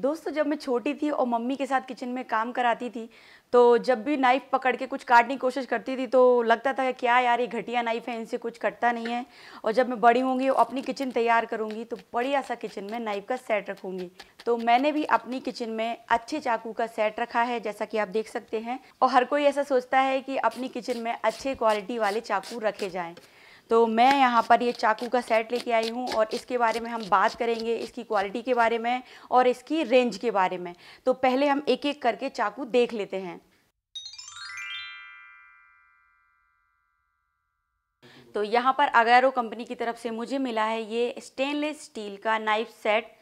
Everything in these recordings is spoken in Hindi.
दोस्तों जब मैं छोटी थी और मम्मी के साथ किचन में काम कराती थी तो जब भी नाइफ़ पकड़ के कुछ काटने की कोशिश करती थी तो लगता था क्या यार ये घटिया नाइफ़ है इनसे कुछ कटता नहीं है और जब मैं बड़ी होंगी और अपनी किचन तैयार करूंगी तो बढ़िया सा किचन में नाइफ़ का सेट रखूँगी तो मैंने भी अपनी किचन में अच्छे चाकू का सेट रखा है जैसा कि आप देख सकते हैं और हर कोई ऐसा सोचता है कि अपनी किचन में अच्छे क्वालिटी वाले चाकू रखे जाएँ तो मैं यहाँ पर ये चाकू का सेट लेके आई हूँ और इसके बारे में हम बात करेंगे इसकी क्वालिटी के बारे में और इसकी रेंज के बारे में तो पहले हम एक एक करके चाकू देख लेते हैं तो यहाँ पर अगैरो कंपनी की तरफ से मुझे मिला है ये स्टेनलेस स्टील का नाइफ सेट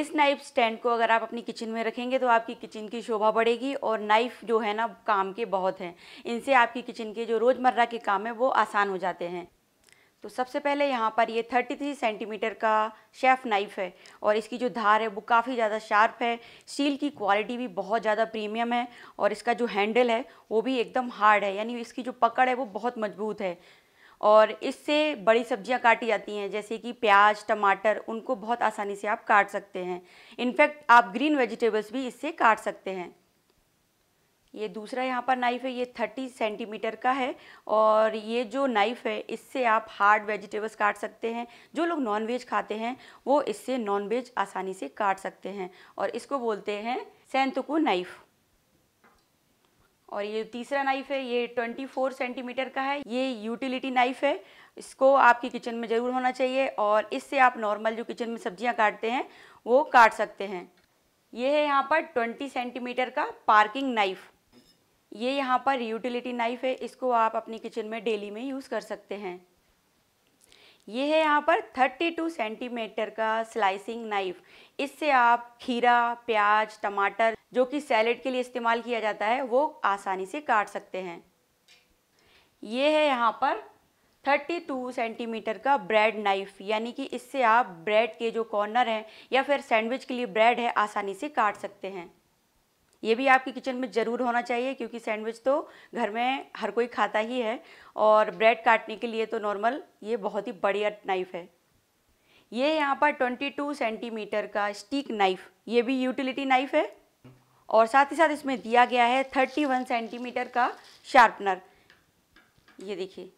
इस नाइफ स्टैंड को अगर आप अपनी किचन में रखेंगे तो आपकी किचन की शोभा बढ़ेगी और नाइफ जो है ना काम के बहुत हैं इनसे आपकी किचन के जो रोज़मर्रा के काम है वो आसान हो जाते हैं तो सबसे पहले यहाँ पर ये 33 सेंटीमीटर का शेफ़ नाइफ़ है और इसकी जो धार है वो काफ़ी ज़्यादा शार्प है स्टील की क्वालिटी भी बहुत ज़्यादा प्रीमियम है और इसका जो हैंडल है वो भी एकदम हार्ड है यानी इसकी जो पकड़ है वो बहुत मजबूत है और इससे बड़ी सब्जियां काटी जाती हैं जैसे कि प्याज टमाटर उनको बहुत आसानी से आप काट सकते हैं इनफैक्ट आप ग्रीन वेजिटेबल्स भी इससे काट सकते हैं ये दूसरा यहाँ पर नाइफ़ है ये थर्टी सेंटीमीटर का है और ये जो नाइफ़ है इससे आप हार्ड वेजिटेबल्स काट सकते हैं जो लोग नॉन वेज खाते हैं वो इससे नॉन वेज आसानी से काट सकते हैं और इसको बोलते हैं सैंतुकू नाइफ़ और ये तीसरा नाइफ है ये 24 सेंटीमीटर का है ये यूटिलिटी नाइफ है इसको आपकी किचन में ज़रूर होना चाहिए और इससे आप नॉर्मल जो किचन में सब्जियां काटते हैं वो काट सकते हैं ये है यहाँ पर 20 सेंटीमीटर का पार्किंग नाइफ़ ये यहाँ पर यूटिलिटी नाइफ़ है इसको आप अपनी किचन में डेली में यूज़ कर सकते हैं ये है यहाँ पर 32 सेंटीमीटर का स्लाइसिंग नाइफ इससे आप खीरा प्याज टमाटर जो कि सैलेड के लिए इस्तेमाल किया जाता है वो आसानी से काट सकते हैं ये है यहाँ पर 32 सेंटीमीटर का ब्रेड नाइफ यानी कि इससे आप ब्रेड के जो कॉर्नर हैं या फिर सैंडविच के लिए ब्रेड है आसानी से काट सकते हैं ये भी आपके किचन में ज़रूर होना चाहिए क्योंकि सैंडविच तो घर में हर कोई खाता ही है और ब्रेड काटने के लिए तो नॉर्मल ये बहुत ही बढ़िया नाइफ़ है ये यहाँ पर 22 सेंटीमीटर का स्टिक नाइफ़ ये भी यूटिलिटी नाइफ़ है और साथ ही साथ इसमें दिया गया है 31 सेंटीमीटर का शार्पनर ये देखिए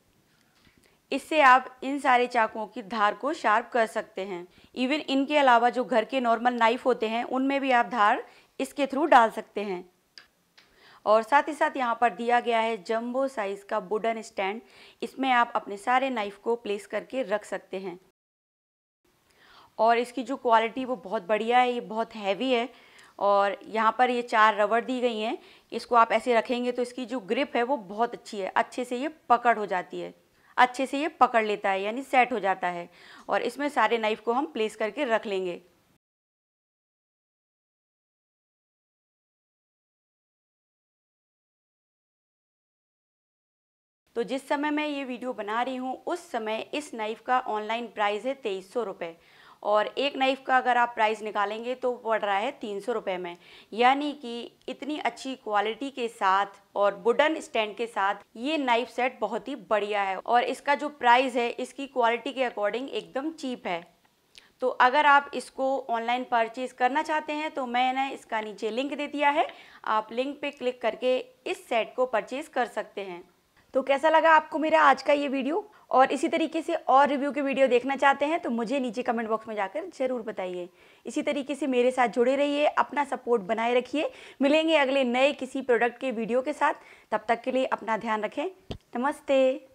इससे आप इन सारे चाकुओं की धार को शार्प कर सकते हैं इवन इनके अलावा जो घर के नॉर्मल नाइफ़ होते हैं उनमें भी आप धार इसके थ्रू डाल सकते हैं और साथ ही साथ यहाँ पर दिया गया है जंबो साइज़ का वुडन स्टैंड इसमें आप अपने सारे नाइफ़ को प्लेस करके रख सकते हैं और इसकी जो क्वालिटी वो बहुत बढ़िया है ये बहुत हैवी है और यहाँ पर ये चार रबड़ दी गई हैं इसको आप ऐसे रखेंगे तो इसकी जो ग्रिप है वो बहुत अच्छी है अच्छे से ये पकड़ हो जाती है अच्छे से ये पकड़ लेता है यानी सेट हो जाता है और इसमें सारे नाइफ़ को हम प्लेस करके रख लेंगे तो जिस समय मैं ये वीडियो बना रही हूँ उस समय इस नाइफ़ का ऑनलाइन प्राइस है तेईस सौ रुपये और एक नाइफ़ का अगर आप प्राइस निकालेंगे तो पड़ रहा है तीन सौ रुपये में यानी कि इतनी अच्छी क्वालिटी के साथ और वुडन स्टैंड के साथ ये नाइफ़ सेट बहुत ही बढ़िया है और इसका जो प्राइस है इसकी क्वालिटी के अकॉर्डिंग एकदम चीप है तो अगर आप इसको ऑनलाइन परचेज करना चाहते हैं तो मैंने इसका नीचे लिंक दे दिया है आप लिंक पे क्लिक करके इस सेट को परचेज कर सकते हैं तो कैसा लगा आपको मेरा आज का ये वीडियो और इसी तरीके से और रिव्यू के वीडियो देखना चाहते हैं तो मुझे नीचे कमेंट बॉक्स में जाकर ज़रूर बताइए इसी तरीके से मेरे साथ जुड़े रहिए अपना सपोर्ट बनाए रखिए मिलेंगे अगले नए किसी प्रोडक्ट के वीडियो के साथ तब तक के लिए अपना ध्यान रखें नमस्ते